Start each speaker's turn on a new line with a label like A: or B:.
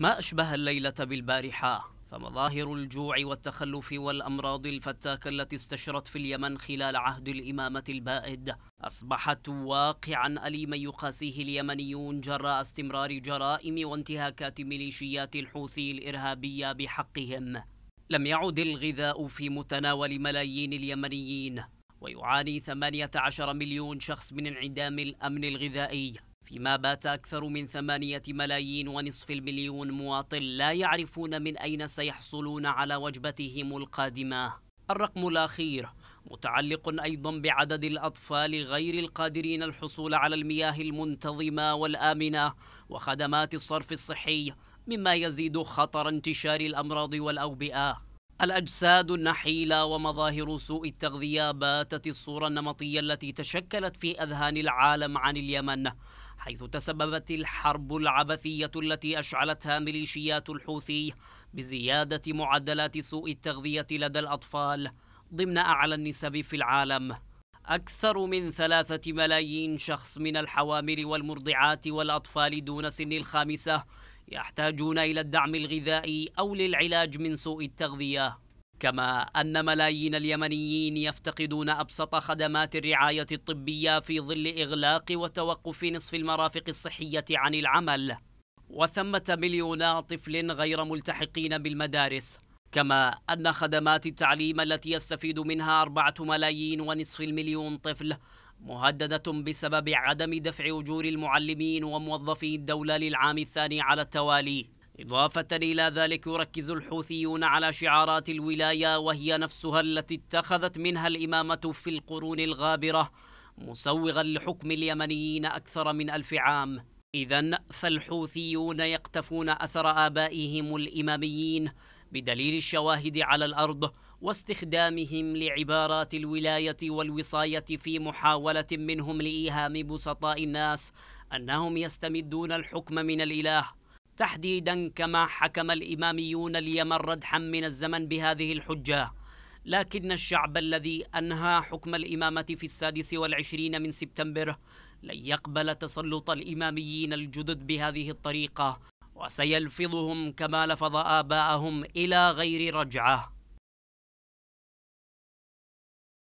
A: ما أشبه الليلة بالبارحة فمظاهر الجوع والتخلف والأمراض الفتاكة التي استشرت في اليمن خلال عهد الإمامة البائد أصبحت واقعا أليما يقاسيه اليمنيون جراء استمرار جرائم وانتهاكات ميليشيات الحوثي الإرهابية بحقهم لم يعد الغذاء في متناول ملايين اليمنيين ويعاني 18 مليون شخص من انعدام الأمن الغذائي فيما بات أكثر من ثمانية ملايين ونصف المليون مواطن لا يعرفون من أين سيحصلون على وجبتهم القادمة الرقم الأخير متعلق أيضا بعدد الأطفال غير القادرين الحصول على المياه المنتظمة والآمنة وخدمات الصرف الصحي مما يزيد خطر انتشار الأمراض والأوبئة الأجساد النحيلة ومظاهر سوء التغذية باتت الصورة النمطية التي تشكلت في أذهان العالم عن اليمن حيث تسببت الحرب العبثية التي أشعلتها ميليشيات الحوثي بزيادة معدلات سوء التغذية لدى الأطفال ضمن أعلى النسب في العالم أكثر من ثلاثة ملايين شخص من الحوامل والمرضعات والأطفال دون سن الخامسة يحتاجون إلى الدعم الغذائي أو للعلاج من سوء التغذية كما أن ملايين اليمنيين يفتقدون أبسط خدمات الرعاية الطبية في ظل إغلاق وتوقف نصف المرافق الصحية عن العمل وثمة مليونا طفل غير ملتحقين بالمدارس كما أن خدمات التعليم التي يستفيد منها أربعة ملايين ونصف المليون طفل مهددة بسبب عدم دفع أجور المعلمين وموظفي الدولة للعام الثاني على التوالي إضافة إلى ذلك يركز الحوثيون على شعارات الولاية وهي نفسها التي اتخذت منها الإمامة في القرون الغابرة مسوغا لحكم اليمنيين أكثر من ألف عام إذا فالحوثيون يقتفون أثر آبائهم الإماميين بدليل الشواهد على الأرض واستخدامهم لعبارات الولاية والوصاية في محاولة منهم لإيهام بسطاء الناس أنهم يستمدون الحكم من الإله تحديدا كما حكم الإماميون اليمن ردحا من الزمن بهذه الحجة لكن الشعب الذي أنهى حكم الإمامة في السادس والعشرين من سبتمبر لن يقبل تسلط الإماميين الجدد بهذه الطريقة وسيلفظهم كما لفظ آباءهم إلى غير رجعة